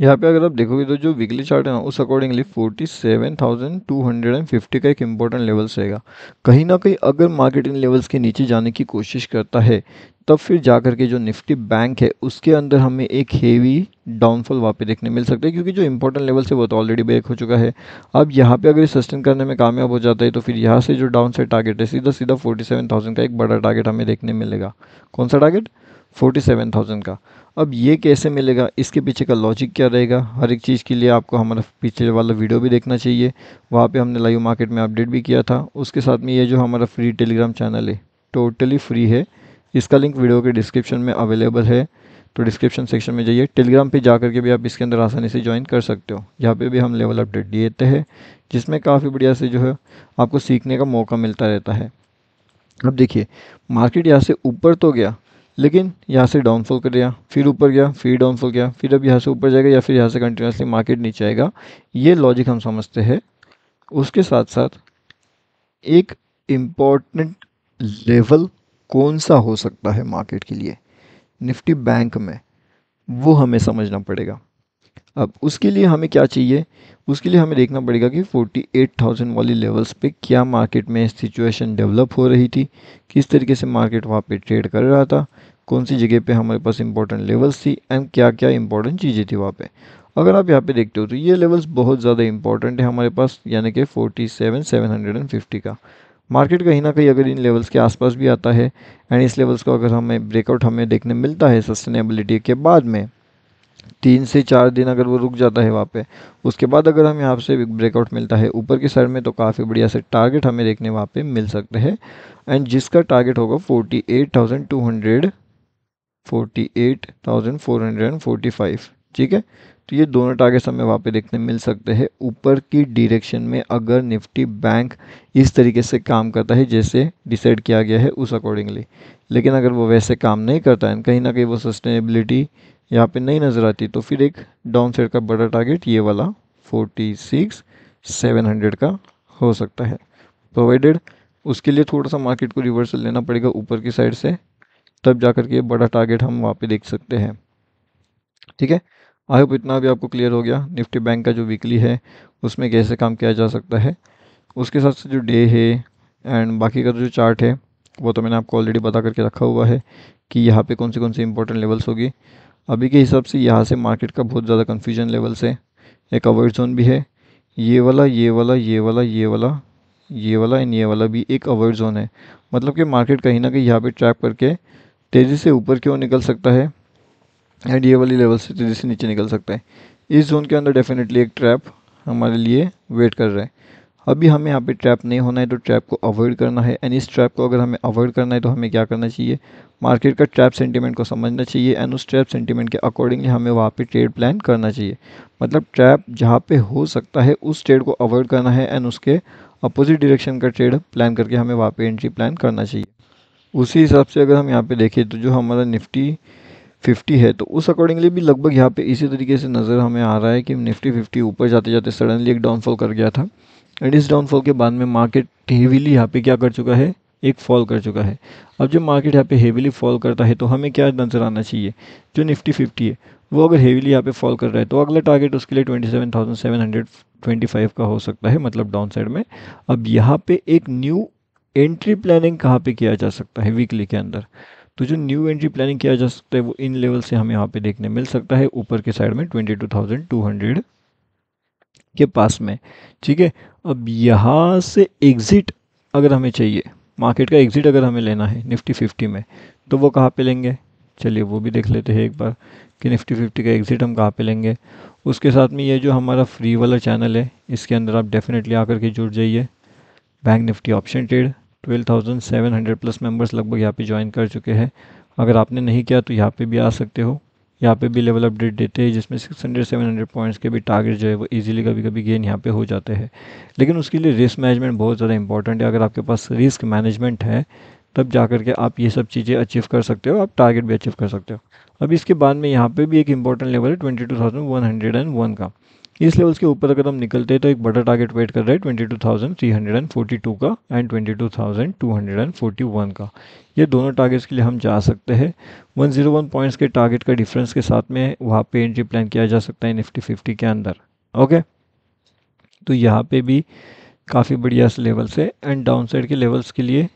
यहाँ पे अगर आप देखोगे तो जो वीकली चार्ट है ना उस accordingly forty seven thousand two hundred and fifty का एक इम्पोर्टेंट लेवल्स रहेगा कहीं ना कहीं अगर मार्केट इन लेवल्स के नीचे जाने की कोशिश करता है तब फिर जा करके जो निफ्टी बैंक है उसके अंदर हमें एक हेवी डाउनफॉल वहाँ पे देखने मिल सकता है क्योंकि जो इंपॉर्टेंट लेवल्स है वो तो ऑलरेडी ब्रेक हो चुका है अब यहाँ पे अगर सस्टेन करने में कामयाब हो जाता है तो फिर यहाँ से जो डाउन साइड टारगेट है सीधा सीधा फोर्टी सेवन थाउजेंड का एक बड़ा टारगेट हमें देखने मिलेगा कौन सा टारगेट फोर्टी सेवन थाउजेंड का अब ये कैसे मिलेगा इसके पीछे का लॉजिक क्या रहेगा हर एक चीज़ के लिए आपको हमारा पीछे वाला वीडियो भी देखना चाहिए वहाँ पे हमने लाइव मार्केट में अपडेट भी किया था उसके साथ में ये जो हमारा फ्री टेलीग्राम चैनल है टोटली फ्री है इसका लिंक वीडियो के डिस्क्रिप्शन में अवेलेबल है तो डिस्क्रिप्शन सेक्शन में जाइए टेलीग्राम पर जा करके भी आप इसके अंदर आसानी से ज्वाइन कर सकते हो यहाँ पर भी हम लेवल अपडेट देते हैं जिसमें काफ़ी बढ़िया से जो है आपको सीखने का मौका मिलता रहता है अब देखिए मार्केट यहाँ से ऊपर तो गया लेकिन यहाँ से डाउनफॉल कर गया फिर ऊपर गया फिर डाउनफॉल गया फिर अब यहाँ से ऊपर जाएगा या फिर यहाँ से कंटिन्यूसली मार्केट नीचे आएगा ये लॉजिक हम समझते हैं उसके साथ साथ एक इम्पॉर्टेंट लेवल कौन सा हो सकता है मार्केट के लिए निफ्टी बैंक में वो हमें समझना पड़ेगा अब उसके लिए हमें क्या चाहिए उसके लिए हमें देखना पड़ेगा कि 48,000 वाली लेवल्स पे क्या मार्केट में सिचुएशन डेवलप हो रही थी किस तरीके से मार्केट वहाँ पे ट्रेड कर रहा था कौन सी जगह पे हमारे पास इंपॉर्टेंट लेवल्स थी एंड क्या क्या इंपॉर्टेंट चीज़ें थी वहाँ पे अगर आप यहाँ पे देखते हो तो ये लेवल्स बहुत ज़्यादा इंपॉर्टेंट है हमारे पास यानी कि forty seven seven hundred and fifty का मार्केट कहीं ना कहीं अगर इन लेवल्स के आसपास भी आता है एंड इस लेवल्स को अगर हमें ब्रेकआउट हमें देखने मिलता है सस्टेनेबिलिटी के बाद में तीन से चार दिन अगर वो रुक जाता है वहाँ पे उसके बाद अगर हम यहाँ से ब्रेकआउट मिलता है ऊपर की साइड में तो काफ़ी बढ़िया से टारगेट हमें देखने वहाँ पे मिल सकते हैं एंड जिसका टारगेट होगा forty eight thousand two hundred forty eight thousand four hundred and forty five ठीक है तो ये दोनों टारगेट्स हमें वहाँ पे देखने मिल सकते हैं ऊपर की डिरेक्शन में अगर निफ्टी बैंक इस तरीके से काम करता है जैसे डिसाइड किया गया है उस अकॉर्डिंगली लेकिन अगर वो वैसे काम नहीं करता है कहीं ना कहीं वो सस्टेनेबिलिटी यहाँ पे नहीं नज़र आती तो फिर एक डाउन साइड का बड़ा टारगेट ये वाला फोर्टी सिक्स सेवन हंड्रेड का हो सकता है प्रोवाइडेड उसके लिए थोड़ा सा मार्केट को रिवर्सल लेना पड़ेगा ऊपर की साइड से तब जा कर के बड़ा टारगेट हम वहाँ पर देख सकते हैं ठीक है आई होप इतना भी आपको क्लियर हो गया निफ्टी बैंक का जो वीकली है उसमें कैसे काम किया जा सकता है उसके साथ से जो डे है एंड बाकी का जो चार्ट है वो तो मैंने आपको ऑलरेडी बता करके रखा हुआ है कि यहाँ पे कौन सी कौन सी इंपॉर्टेंट लेवल्स होगी अभी के हिसाब से यहाँ से मार्केट का बहुत ज़्यादा कन्फ्यूजन लेवल से एक अवॉइड जोन भी है ये वाला ये वाला ये वाला ये वाला ये वाला एंड ये वाला भी एक अवॉइड जोन है मतलब कि मार्केट कहीं ना कहीं यहाँ पे ट्रैप करके तेज़ी से ऊपर क्यों निकल सकता है एंड ये वाली लेवल से तेज़ी से नीचे निकल सकता है इस जोन के अंदर डेफिनेटली एक ट्रैप हमारे लिए वेट कर रहा है अभी हमें यहाँ पे ट्रैप नहीं होना है तो ट्रैप को अवॉइड करना है एंड इस ट्रैप को अगर हमें अवॉइड करना है तो हमें क्या करना चाहिए मार्केट का ट्रैप सेंटीमेंट को समझना चाहिए एंड उस ट्रैप सेंटीमेंट के अकॉर्डिंगली हमें वहाँ पे ट्रेड प्लान करना चाहिए मतलब ट्रैप जहाँ पे हो सकता है उस ट्रेड को अवॉइड करना है एंड उसके अपोजिट डरेक्शन का ट्रेड प्लान करके हमें वहाँ पर एंट्री प्लान करना चाहिए उसी हिसाब से अगर हम यहाँ पर देखें तो जो हमारा निफ्टी फिफ्टी है तो उस अकॉर्डिंगली भी लगभग यहाँ पे इसी तरीके से नज़र हमें आ रहा है कि निफ्टी फिफ्टी ऊपर जाते जाते सडनली एक डाउनफॉल कर गया था एंड इस डाउनफॉल के बाद में मार्केट हेविली यहाँ पे क्या कर चुका है एक फॉल कर चुका है अब जब मार्केट यहाँ पे हेविली फॉल करता है तो हमें क्या नज़र आना चाहिए जो निफ्टी फिफ्टी है वो अगर हेविली यहाँ पे फॉल कर रहा है तो अगला टारगेट उसके लिए twenty seven thousand seven hundred twenty five का हो सकता है मतलब डाउन साइड में अब यहाँ पर एक न्यू एंट्री प्लानिंग कहाँ पर किया जा सकता है वीकली के अंदर तो जो न्यू एंट्री प्लानिंग किया जा सकता है वो इन लेवल से हमें यहाँ पे देखने मिल सकता है ऊपर के साइड में twenty two thousand two hundred के पास में ठीक है अब यहाँ से एग्ज़िट अगर हमें चाहिए मार्केट का एग्ज़िट अगर हमें लेना है निफ्टी फिफ्टी में तो वो कहाँ पे लेंगे चलिए वो भी देख लेते हैं एक बार कि निफ्टी फिफ्टी का एग्ज़िट हम कहाँ पे लेंगे उसके साथ में ये जो हमारा फ्री वाला चैनल है इसके अंदर आप डेफिनेटली आकर के जुड़ जाइए bank Nifty option trade twelve thousand seven hundred plus members लगभग यहाँ पे ज्वाइन कर चुके हैं अगर आपने नहीं किया तो यहाँ पे भी आ सकते हो यहाँ पे भी लेवल अपडेट देते हैं जिसमें 600 700 पॉइंट्स के भी टारगेट जो है वो इजीली कभी कभी गेन यहाँ पे हो जाते हैं लेकिन उसके लिए रिस्क मैनेजमेंट बहुत ज़्यादा इंपॉर्टेंट है अगर आपके पास रिस्क मैनेजमेंट है तब जा करके आप ये सब चीज़ें अचीव कर सकते हो आप टारगेट भी अचीव कर सकते हो अब इसके बाद में यहाँ पे भी एक इंपॉर्टेंट लेवल है twenty two thousand one hundred and one का इस लेवल्स के ऊपर अगर हम निकलते हैं तो एक बड़ा टारगेट वेट कर रहा है twenty two thousand three hundred and forty two का and twenty two thousand two hundred and forty one का ये दोनों टारगेट्स के लिए हम जा सकते हैं वन जीरो वन पॉइंट्स के टारगेट का डिफरेंस के साथ में वहाँ पे एंट्री प्लान किया जा सकता है निफ्टी फिफ्टी के अंदर ओके तो यहाँ पे भी काफ़ी बढ़िया से लेवल्स है एंड डाउन साइड के लेवल्स के लिए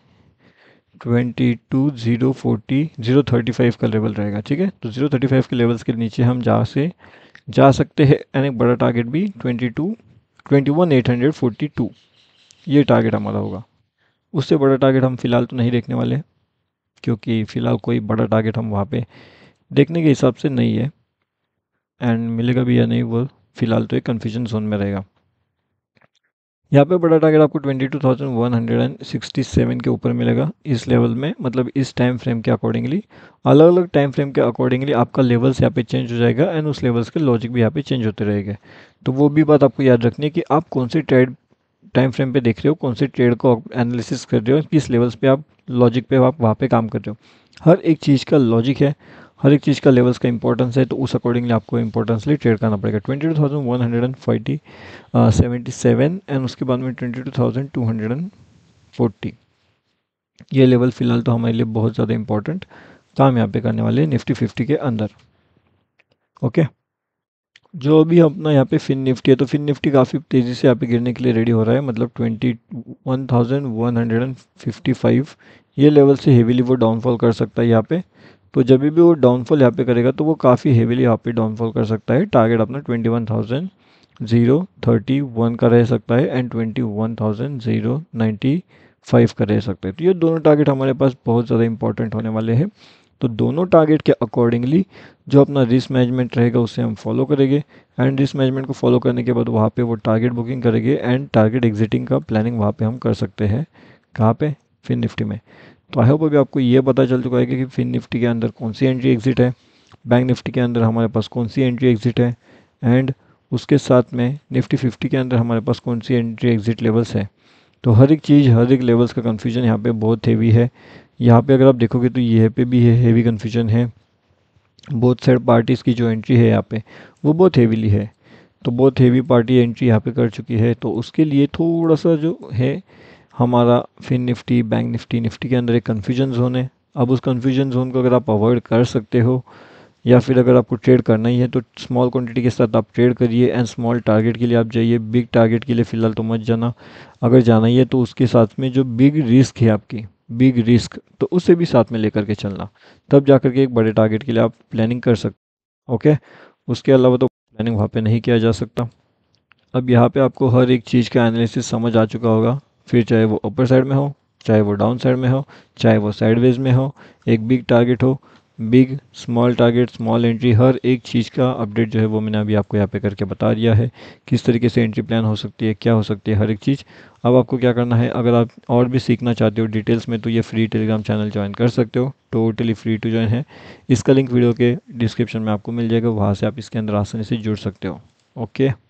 twenty two zero forty zero thirty five का लेवल रहेगा ठीक है तो जीरो थर्टी फाइव के लेवल्स के नीचे हम जहाँ से जा सकते हैं एंड एक बड़ा टारगेट भी twenty two twenty one eight hundred forty two ये टारगेट हमारा होगा उससे बड़ा टारगेट हम फ़िलहाल तो नहीं देखने वाले क्योंकि फ़िलहाल कोई बड़ा टारगेट हम वहाँ पे देखने के हिसाब से नहीं है एंड मिलेगा भी या नहीं वो फ़िलहाल तो एक कन्फ्यूजन जोन में रहेगा यहाँ पे बड़ा टारगेट आपको 22,167 के ऊपर मिलेगा इस लेवल में मतलब इस टाइम फ्रेम के अकॉर्डिंगली अलग अलग टाइम फ्रेम के अकॉर्डिंगली आपका लेवल्स यहाँ पे चेंज हो जाएगा एंड उस लेवल्स के लॉजिक भी यहाँ पे चेंज होते रहेगा तो वो भी बात आपको याद रखनी है कि आप कौन से ट्रेड टाइम फ्रेम पर देख रहे हो कौन से ट्रेड को एनालिसिस कर रहे हो किस लेवल्स पर आप लॉजिक पे आप वहाँ पर काम कर रहे हो हर एक चीज़ का लॉजिक है हर एक चीज़ का लेवल्स का इंपॉर्टेंस है तो उस अकॉर्डिंगली आपको इंपॉर्टेंसली ट्रेड करना पड़ेगा twenty two thousand one hundred and forty seventy seven and उसके बाद में twenty two thousand two hundred and forty ये लेवल फ़िलहाल तो हमारे लिए बहुत ज़्यादा इंपॉर्टेंट काम यहाँ पे करने वाले निफ्टी फिफ्टी के अंदर ओके जो अभी अपना यहाँ पे फिन निफ्टी है तो फिन निफ्टी काफ़ी तेज़ी से यहाँ पे गिरने के लिए रेडी हो रहा है मतलब twenty one thousand one hundred and fifty five ये लेवल से हेवीली वो डाउनफॉल कर सकता है यहाँ पे तो जब भी वो डाउनफॉल यहाँ पे करेगा तो वो काफ़ी हेवीली यहाँ पे डाउनफॉल कर सकता है टारगेट अपना twenty one thousand zero thirty one का रह सकता है and twenty one thousand zero ninety five का रह सकता है तो ये दोनों टारगेट हमारे पास बहुत ज़्यादा इंपॉर्टेंट होने वाले हैं तो दोनों टारगेट के अकॉर्डिंगली जो अपना रिस्क मैनेजमेंट रहेगा उसे हम फॉलो करेंगे एंड रिस्क मैनेजमेंट को फॉलो करने के बाद वहाँ पे वो टारगेट बुकिंग करेंगे एंड टारगेट एग्जिटिंग का प्लानिंग वहाँ पे हम कर सकते हैं कहाँ पे फिर निफ्टी में तो आई होप अभी आपको ये पता चल चुका है कि फिन निफ्टी के अंदर कौन सी एंट्री एग्ज़िट है बैंक निफ्टी के अंदर हमारे पास कौन सी एंट्री एग्ज़िट है एंड उसके साथ में निफ्टी फिफ्टी के अंदर हमारे पास कौन सी एंट्री एग्ज़िट लेवल्स है तो हर एक चीज़ हर एक लेवल्स का कन्फ्यूजन यहाँ पे बहुत हेवी है यहाँ पे अगर आप देखोगे तो ये पे भी है हेवी कन्फ्यूजन है बहुत साइड पार्टीज़ की जो एंट्री है यहाँ पे वो बहुत हेवीली है तो बहुत हेवी पार्टी एंट्री यहाँ पे कर चुकी है तो उसके लिए थोड़ा सा जो है हमारा फिन निफ्टी बैंक निफ्टी निफ्टी के अंदर एक कन्फ्यूजन जोन है अब उस कन्फ्यूजन जोन को अगर आप अवॉइड कर सकते हो या फिर अगर आपको ट्रेड करना ही है तो स्मॉल क्वांटिटी के साथ आप ट्रेड करिए एंड स्मॉल टारगेट के लिए आप जाइए बिग टारगेट के लिए फ़िलहाल तो मत जाना अगर जाना ही है तो उसके साथ में जो बिग रिस्क है आपकी बिग रिस्क तो उसे भी साथ में लेकर के चलना तब जा के एक बड़े टारगेट के लिए आप प्लानिंग कर सकते ओके उसके अलावा तो प्लानिंग वहाँ पर नहीं किया जा सकता अब यहाँ पर आपको हर एक चीज़ का एनालिसिस समझ आ चुका होगा फिर चाहे वो अपर साइड में हो चाहे वो डाउन साइड में हो चाहे वो साइडवेज में हो एक बिग टारगेट हो big small target small entry हर एक चीज़ का अपडेट जो है वो मैंने अभी आपको यहाँ पे करके बता दिया है किस तरीके से एंट्री प्लान हो सकती है क्या हो सकती है हर एक चीज़ अब आपको क्या करना है अगर आप और भी सीखना चाहते हो डिटेल्स में तो ये फ्री टेलीग्राम चैनल ज्वाइन कर सकते हो टोटली फ्री टू ज्वाइन है इसका लिंक वीडियो के डिस्क्रिप्शन में आपको मिल जाएगा वहाँ से आप इसके अंदर आसानी से जुड़ सकते हो ओके